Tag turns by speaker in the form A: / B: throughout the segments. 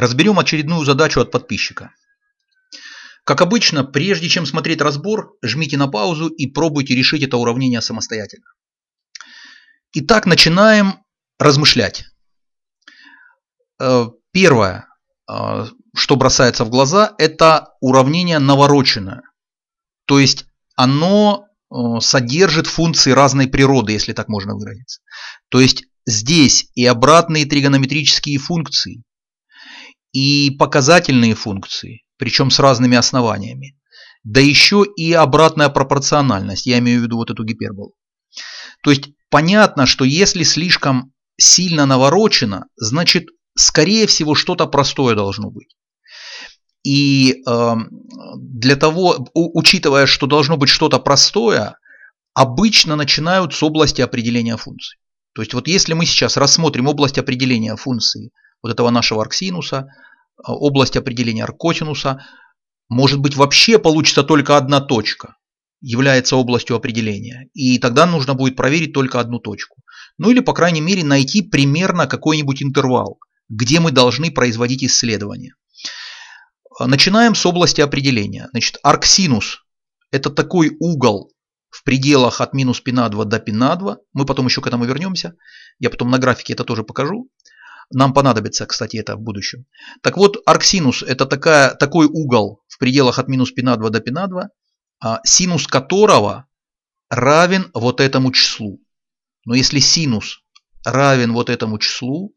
A: Разберем очередную задачу от подписчика. Как обычно, прежде чем смотреть разбор, жмите на паузу и пробуйте решить это уравнение самостоятельно. Итак, начинаем размышлять. Э, первое, э, что бросается в глаза, это уравнение навороченное. То есть оно э, содержит функции разной природы, если так можно выразиться. То есть здесь и обратные тригонометрические функции, и показательные функции, причем с разными основаниями. Да еще и обратная пропорциональность, я имею в виду вот эту гиперболу. То есть понятно, что если слишком сильно наворочено, значит, скорее всего, что-то простое должно быть. И э, для того, учитывая, что должно быть что-то простое, обычно начинают с области определения функции. То есть вот если мы сейчас рассмотрим область определения функции вот этого нашего арксинуса, а, область определения аркотинуса, может быть вообще получится только одна точка, является областью определения. И тогда нужно будет проверить только одну точку. Ну или, по крайней мере, найти примерно какой-нибудь интервал, где мы должны производить исследование. А, начинаем с области определения. Значит, арксинус – это такой угол в пределах от минус пи на 2 до пи на 2. Мы потом еще к этому вернемся. Я потом на графике это тоже покажу. Нам понадобится, кстати, это в будущем. Так вот, арксинус – это такая, такой угол в пределах от минус пи на 2 до пи на 2, а, синус которого равен вот этому числу. Но если синус равен вот этому числу,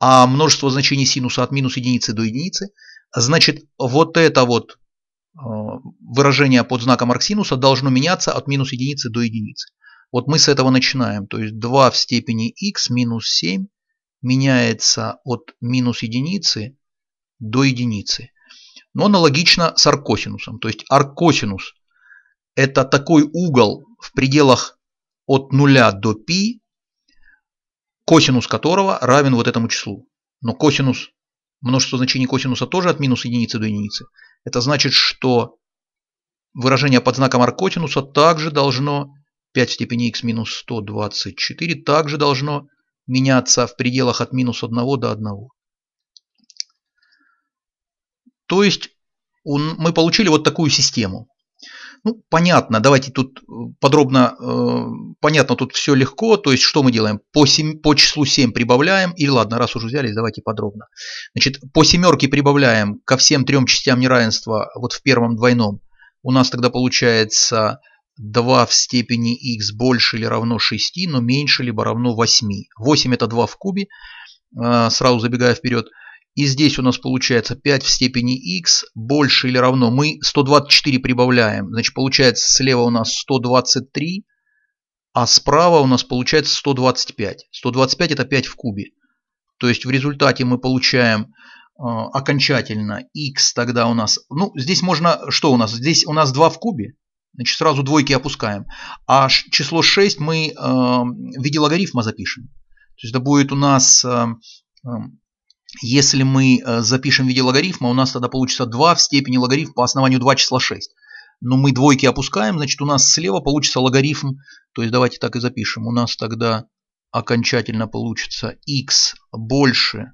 A: а множество значений синуса от минус единицы до единицы, значит вот это вот а, выражение под знаком арксинуса должно меняться от минус единицы до единицы. Вот мы с этого начинаем. То есть 2 в степени x минус 7 меняется от минус единицы до единицы. Но аналогично с аркосинусом. То есть аркосинус – это такой угол в пределах от 0 до π, косинус которого равен вот этому числу. Но косинус, множество значений косинуса тоже от минус единицы до единицы. Это значит, что выражение под знаком аркотинуса также должно 5 в степени x минус 124 также должно меняться в пределах от минус 1 до 1. То есть он, мы получили вот такую систему. Ну, понятно, давайте тут э, подробно, э, понятно, тут все легко, то есть что мы делаем? По, 7, по числу 7 прибавляем, и ладно, раз уже взялись, давайте подробно. Значит, по семерке прибавляем ко всем трем частям неравенства вот в первом двойном. У нас тогда получается 2 в степени x больше или равно 6, но меньше либо равно 8. 8 это 2 в кубе, э, сразу забегая вперед. И здесь у нас получается 5 в степени x больше или равно. Мы 124 прибавляем. Значит, получается слева у нас 123, а справа у нас получается 125. 125 это 5 в кубе. То есть в результате мы получаем э, окончательно x тогда у нас... Ну, здесь можно... Что у нас? Здесь у нас 2 в кубе. Значит, сразу двойки опускаем. А число 6 мы эм, в виде логарифма запишем. То есть это будет у нас, эм, эм, если мы э, запишем в виде логарифма, у нас тогда получится 2 в степени логарифм по основанию 2 числа 6. Но мы двойки опускаем, значит у нас слева получится логарифм. То есть давайте так и запишем. У нас тогда окончательно получится x больше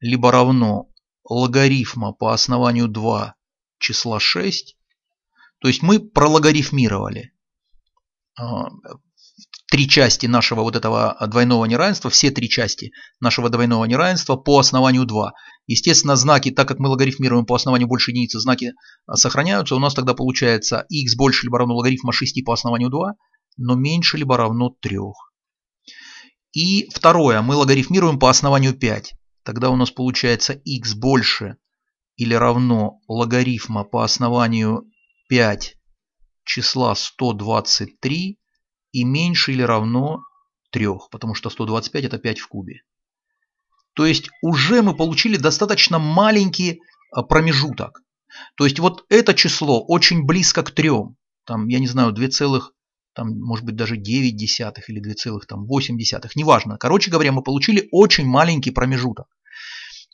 A: либо равно логарифма по основанию 2 числа 6 то есть мы прологарифмировали а, три части нашего вот этого двойного неравенства, все три части нашего двойного неравенства по основанию 2. Естественно, знаки, так как мы логарифмируем по основанию больше единицы, знаки а, сохраняются. У нас тогда получается x больше либо равно логарифма 6 по основанию 2, но меньше либо равно 3. И второе, мы логарифмируем по основанию 5. Тогда у нас получается x больше или равно логарифма по основанию 5 числа 123 и меньше или равно 3, потому что 125 это 5 в кубе. То есть уже мы получили достаточно маленький а, промежуток. То есть вот это число очень близко к 3, там, я не знаю, 2, там, может быть, даже 9 десятых или целых там 2,8, десятых, неважно. Короче говоря, мы получили очень маленький промежуток.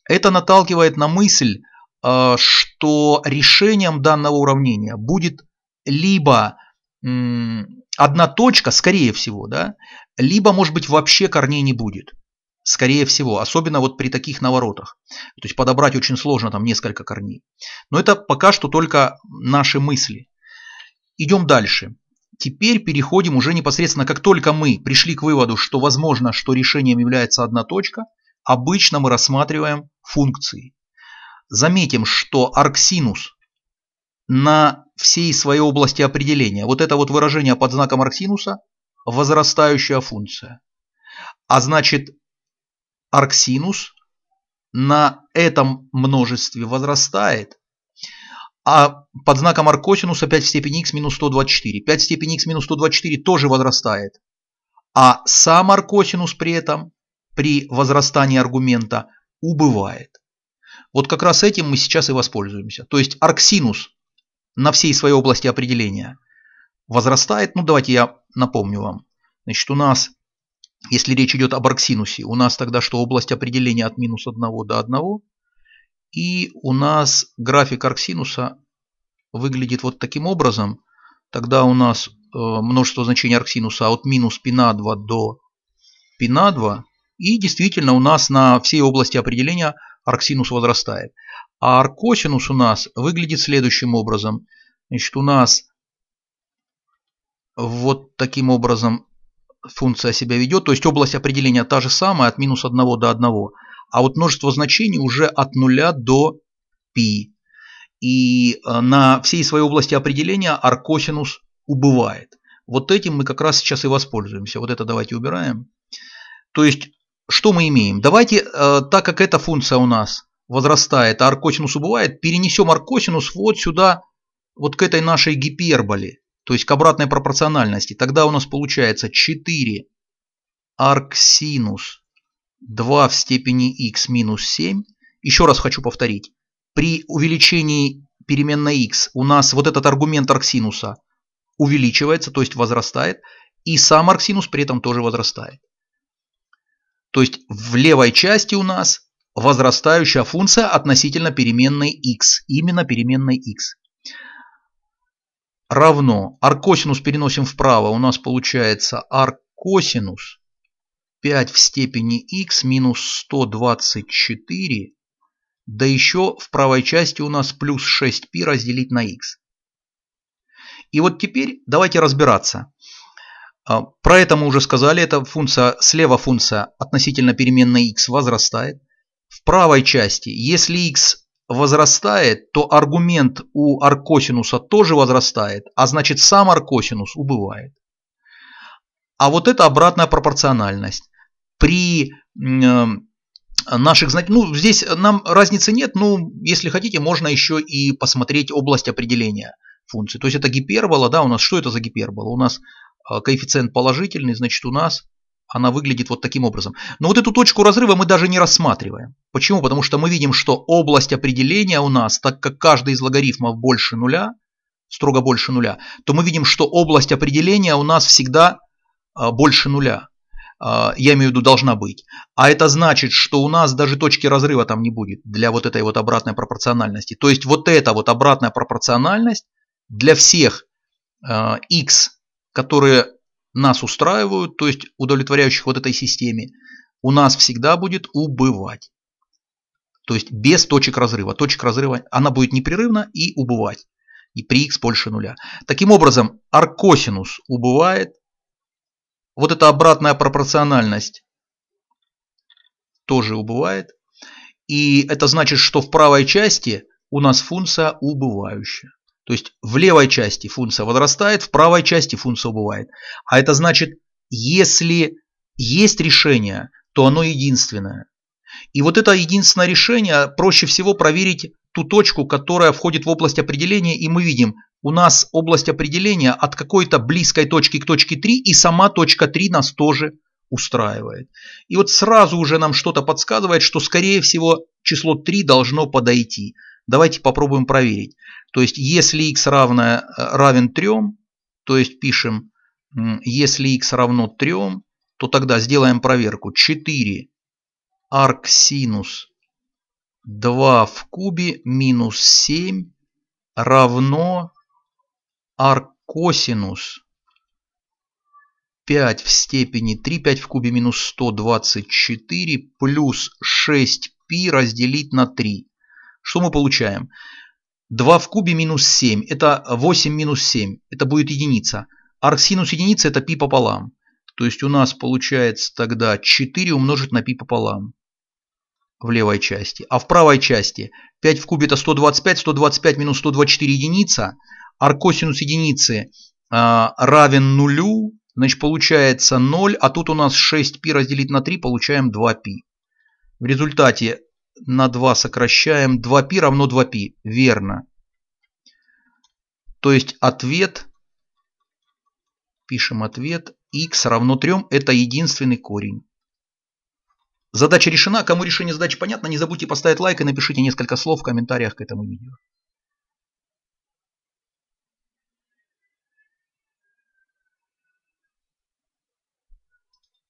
A: Это наталкивает на мысль Э, что решением данного уравнения будет либо одна точка, скорее всего, да, либо, может быть, вообще корней не будет. Скорее всего, особенно вот при таких наворотах. То есть подобрать очень сложно там несколько корней. Но это пока что только наши мысли. Идем дальше. Теперь переходим уже непосредственно, как только мы пришли к выводу, что возможно, что решением является одна точка, обычно мы рассматриваем функции заметим, что арксинус на всей своей области определения, вот это вот выражение под знаком арксинуса – возрастающая функция. А значит, арксинус на этом множестве возрастает, а под знаком аркосинуса 5 в степени x минус 124. 5 в степени x минус 124 тоже возрастает. А сам аркосинус при этом, при возрастании аргумента, убывает. Вот как раз этим мы сейчас и воспользуемся. То есть арксинус на всей своей области определения возрастает. Ну давайте я напомню вам. Значит, у нас, если речь идет об арксинусе, у нас тогда что область определения от минус 1 до 1. И у нас график арксинуса выглядит вот таким образом. Тогда у нас э, множество значений арксинуса от минус π 2 до π 2. И действительно у нас на всей области определения арксинус возрастает. А аркосинус у нас выглядит следующим образом. Значит, у нас вот таким образом функция себя ведет, то есть область определения та же самая, от минус 1 до 1, а вот множество значений уже от 0 до π. И э, на всей своей области определения аркосинус убывает. Вот этим мы как раз сейчас и воспользуемся. Вот это давайте убираем. То есть что мы имеем? Давайте, э, так как эта функция у нас возрастает, а аркосинус убывает, перенесем аркосинус вот сюда, вот к этой нашей гиперболе, то есть к обратной пропорциональности. Тогда у нас получается 4 арксинус 2 в степени x минус 7. Еще раз хочу повторить. При увеличении переменной x у нас вот этот аргумент арксинуса увеличивается, то есть возрастает, и сам арксинус при этом тоже возрастает. То есть в левой части у нас возрастающая функция относительно переменной x, именно переменной x. Равно аркосинус переносим вправо, у нас получается аркосинус 5 в степени x минус 124, да еще в правой части у нас плюс 6π разделить на x. И вот теперь давайте разбираться. А, про это мы уже сказали, эта функция, слева функция относительно переменной x возрастает. В правой части, если x возрастает, то аргумент у аркосинуса тоже возрастает, а значит сам аркосинус убывает. А вот это обратная пропорциональность. При э, наших знаний, ну здесь нам разницы нет, но ну, если хотите, можно еще и посмотреть область определения функции. То есть это гипербола, да, у нас что это за гипербола? У нас а, коэффициент положительный, значит у нас она выглядит вот таким образом. Но вот эту точку разрыва мы даже не рассматриваем. Почему? Потому что мы видим, что область определения у нас, так как каждый из логарифмов больше нуля, строго больше нуля, то мы видим, что область определения у нас всегда а, больше нуля. А, я имею в виду должна быть. А это значит, что у нас даже точки разрыва там не будет для вот этой вот обратной пропорциональности. То есть вот эта вот обратная пропорциональность для всех x которые нас устраивают, то есть удовлетворяющих вот этой системе, у нас всегда будет убывать. То есть без точек разрыва. Точек разрыва она будет непрерывно и убывать. И при x больше нуля. Таким образом, аркосинус убывает. Вот эта обратная пропорциональность тоже убывает. И это значит, что в правой части у нас функция убывающая. То есть в левой части функция возрастает, в правой части функция убывает. А это значит, если есть решение, то оно единственное. И вот это единственное решение проще всего проверить ту точку, которая входит в область определения, и мы видим, у нас область определения от какой-то близкой точки к точке 3, и сама точка 3 нас тоже устраивает. И вот сразу уже нам что-то подсказывает, что скорее всего число 3 должно подойти. Давайте попробуем проверить. То есть если x равное, э, равен 3, то есть пишем, если x равно 3, то тогда сделаем проверку. 4 арксинус 2 в кубе минус 7 равно аркосинус 5 в степени 3, 5 в кубе минус 124 плюс 6π разделить на 3. Что мы получаем? 2 в кубе минус 7, это 8 минус 7, это будет единица. Арксинус единицы это пи пополам. То есть у нас получается тогда 4 умножить на пи пополам в левой части. А в правой части 5 в кубе это 125, 125 минус 124 единица. Аркосинус единицы э, равен нулю, значит получается 0, а тут у нас 6 пи разделить на 3, получаем 2 пи В результате на 2 сокращаем. 2π равно 2π. Верно. То есть ответ, пишем ответ, x равно 3, это единственный корень. Задача решена. А кому решение задачи понятно, не забудьте поставить лайк и напишите несколько слов в комментариях к этому видео.